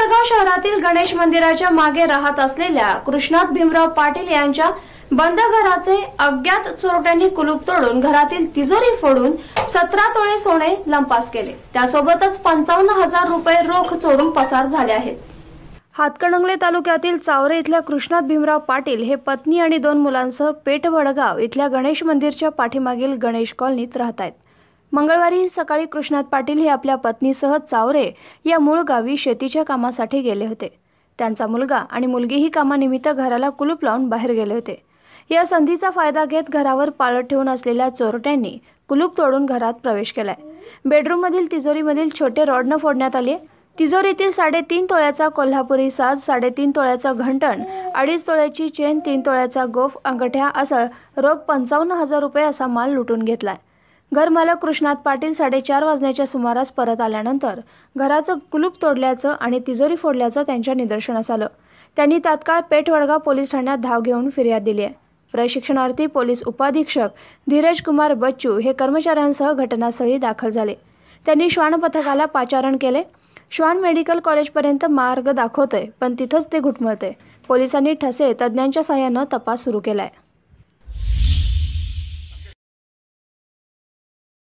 जळगाव शहरातील गणेश मंदिराच्या मागे राहत असलेल्या कृष्णात भीमराव पाटील यांच्या बंद घराचे अज्ञात चोरट्यांनी कुलूप तोडून घरातील तिजोरी फोडून सतरा तोळे सोने लंपास केले त्यासोबतच पंचावन्न हजार रुपये रोख चोरून पसार झाले आहेत हातकणंगले तालुक्यातील चावरे इथल्या कृष्णात भीमराव पाटील हे पत्नी आणि दोन मुलांसह पेठवडगाव इथल्या गणेश मंदिरच्या पाठीमागील गणेश कॉलनीत राहत आहेत मंगळवारी सकाळी कृष्णात पाटील हे आपल्या पत्नीसह चावरे या मूळ गावी शेतीच्या कामासाठी गेले होते त्यांचा मुलगा आणि मुलगीही कामानिमित्त घराला कुलूप लावून बाहेर गेले होते या संधीचा फायदा घेत घरावर पाळत ठेवून असलेल्या चोरट्यांनी कुलूप तोडून घरात प्रवेश केलाय बेडरूममधील तिजोरीमधील छोटे रॉडनं फोडण्यात आले तिजोरीतील साडेतीन तोळ्याचा कोल्हापुरी साज साडेतीन तोळ्याचा घंटण अडीच तोळ्याची चेन तीन तोळ्याचा गोफ अंगठ्या असा रोख पंचावन्न हजार रुपये असा माल लुटून घेतलाय घरमालक कृष्णात पाटील साडेचार वाजण्याच्या सुमारास परत आल्यानंतर घराचं कुलूप तोडल्याचं आणि तिजोरी फोडल्याचं त्यांच्या निदर्शनास आलं त्यांनी तात्काळ पेठवडगाव पोलीस ठाण्यात धाव घेऊन फिर्याद दिली आहे प्रशिक्षणार्थी पोलीस उपाधीक्षक धीरज कुमार बच्चू हे कर्मचाऱ्यांसह घटनास्थळी दाखल झाले त्यांनी श्वान पथकाला पाचारण केले श्वान मेडिकल कॉलेजपर्यंत मार्ग दाखवतोय पण तिथंच ते घुटमळतंय पोलिसांनी ठसे तज्ज्ञांच्या सहाय्यानं तपास सुरू केलाय